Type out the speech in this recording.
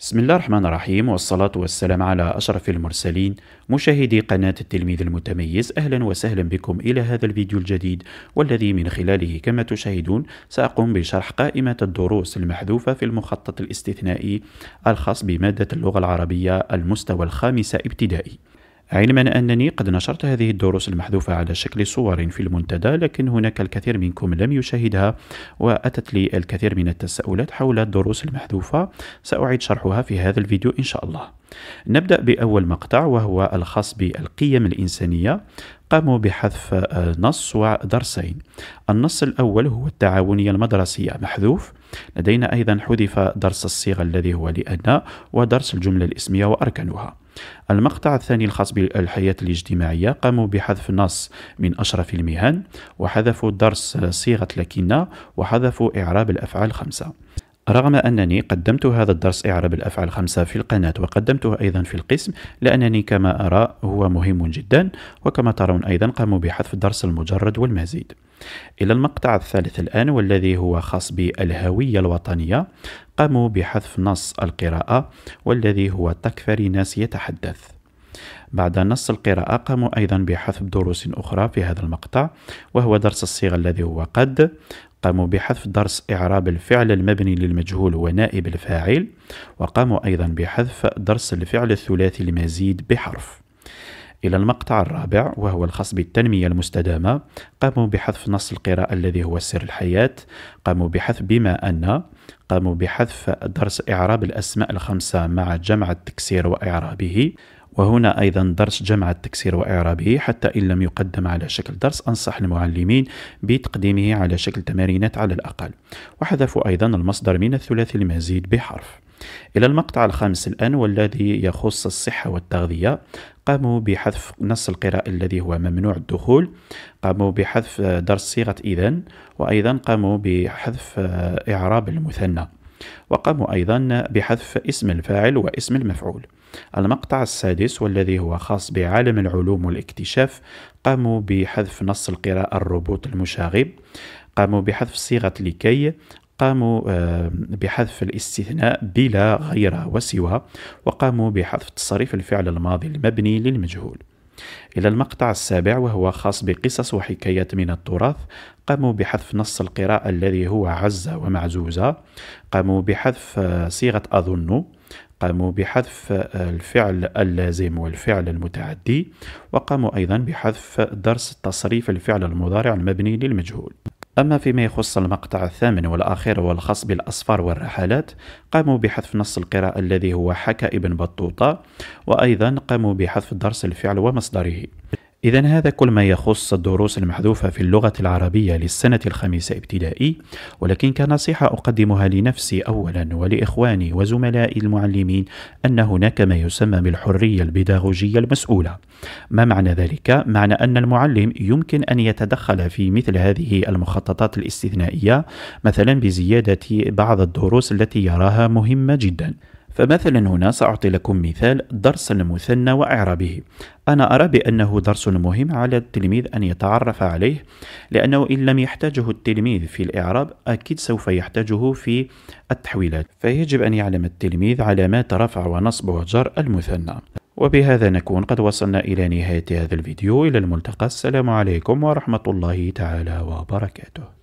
بسم الله الرحمن الرحيم والصلاة والسلام على أشرف المرسلين مشاهدي قناة التلميذ المتميز أهلا وسهلا بكم إلى هذا الفيديو الجديد والذي من خلاله كما تشاهدون سأقوم بشرح قائمة الدروس المحذوفة في المخطط الاستثنائي الخاص بمادة اللغة العربية المستوى الخامس ابتدائي علما أنني قد نشرت هذه الدروس المحذوفة على شكل صور في المنتدى لكن هناك الكثير منكم لم يشاهدها وأتت لي الكثير من التساؤلات حول الدروس المحذوفة سأعيد شرحها في هذا الفيديو إن شاء الله نبدأ بأول مقطع وهو الخاص بالقيم الإنسانية قاموا بحذف آه، نص ودرسين النص الأول هو التعاونية المدرسية محذوف لدينا أيضا حذف درس الصيغة الذي هو لأن ودرس الجملة الإسمية وأركانها المقطع الثاني الخاص بالحياة الاجتماعية قاموا بحذف نص من أشرف المهن وحذفوا درس صيغة لكن وحذفوا إعراب الأفعال خمسة رغم أنني قدمت هذا الدرس إعراب الأفعال خمسة في القناة وقدمته أيضا في القسم لأنني كما أرى هو مهم جدا وكما ترون أيضا قاموا بحذف الدرس المجرد والمزيد إلى المقطع الثالث الآن والذي هو خاص بالهوية الوطنية قاموا بحذف نص القراءة والذي هو تكفر ناس يتحدث بعد نص القراءة قاموا أيضا بحذف دروس أخرى في هذا المقطع وهو درس الصيغة الذي هو قد قاموا بحذف درس إعراب الفعل المبني للمجهول ونائب الفاعل وقاموا أيضا بحذف درس الفعل الثلاثي المزيد بحرف إلى المقطع الرابع وهو الخاص بالتنمية المستدامة قاموا بحذف نص القراءة الذي هو سر الحياة قاموا بحذف بما أن قاموا بحذف درس إعراب الأسماء الخمسة مع جمع التكسير وإعرابه وهنا أيضا درس جمع التكسير وإعرابه حتى إن لم يقدم على شكل درس أنصح المعلمين بتقديمه على شكل تمارينات على الأقل وحذفوا أيضا المصدر من الثلاثي المزيد بحرف إلى المقطع الخامس الآن والذي يخص الصحة والتغذية قاموا بحذف نص القراءة الذي هو ممنوع الدخول قاموا بحذف درس صيغة إذن وأيضا قاموا بحذف إعراب المثنى وقاموا أيضا بحذف اسم الفاعل واسم المفعول المقطع السادس والذي هو خاص بعالم العلوم والاكتشاف قاموا بحذف نص القراءة الربوط المشاغب قاموا بحذف صيغة لكي قاموا آه، بحذف الاستثناء بلا غير وسوى وقاموا بحذف تصريف الفعل الماضي المبني للمجهول إلى المقطع السابع وهو خاص بقصص وحكايات من التراث قاموا بحذف نص القراءة الذي هو عزة ومعزوزة قاموا بحذف آه، صيغة أظن قاموا بحذف آه، الفعل اللازم والفعل المتعدي وقاموا أيضا بحذف درس تصريف الفعل المضارع المبني للمجهول أما فيما يخص المقطع الثامن والأخير والخاص بالأصفار والرحالات قاموا بحذف نص القراءة الذي هو حكى ابن بطوطة وأيضا قاموا بحذف درس الفعل ومصدره إذا هذا كل ما يخص الدروس المحذوفة في اللغة العربية للسنة الخامسة ابتدائي، ولكن كنصيحة أقدمها لنفسي أولاً ولإخواني وزملائي المعلمين أن هناك ما يسمى بالحرية البيداغوجية المسؤولة. ما معنى ذلك؟ معنى أن المعلم يمكن أن يتدخل في مثل هذه المخططات الاستثنائية، مثلاً بزيادة بعض الدروس التي يراها مهمة جداً. فمثلا هنا سأعطي لكم مثال درس المثنى وإعرابه أنا أرى بأنه درس مهم على التلميذ أن يتعرف عليه لأنه إن لم يحتاجه التلميذ في الإعراب أكيد سوف يحتاجه في التحويلات فيجب أن يعلم التلميذ علامات رفع ونصب وجر المثنى وبهذا نكون قد وصلنا إلى نهاية هذا الفيديو إلى الملتقى السلام عليكم ورحمة الله تعالى وبركاته